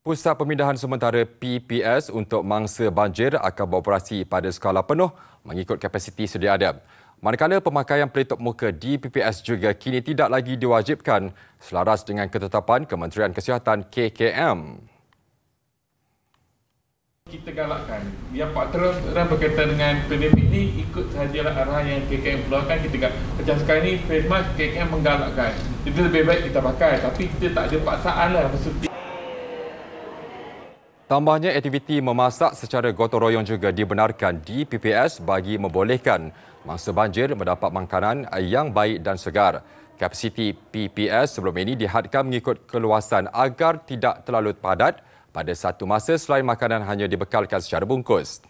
Pusat pemindahan sementara PPS untuk mangsa banjir akan beroperasi pada skala penuh mengikut kapasiti sedia ada. Manakala pemakaian pelitup muka di PPS juga kini tidak lagi diwajibkan selaras dengan ketetapan Kementerian Kesihatan KKM. Kita galakkan. Yang patra berkaitan dengan pandemik ini ikut sahajalah arahan yang KKM keluarkan. Kita galakkan. Macam sekarang ini, face KKM menggalakkan. Jadi lebih baik kita pakai. Tapi kita tak ada paksaan lah. Maksudnya. Tambahnya aktiviti memasak secara gotong royong juga dibenarkan di PPS bagi membolehkan mangsa banjir mendapat makanan yang baik dan segar. Kapasiti PPS sebelum ini dihadkan mengikut keluasan agar tidak terlalu padat pada satu masa selain makanan hanya dibekalkan secara bungkus.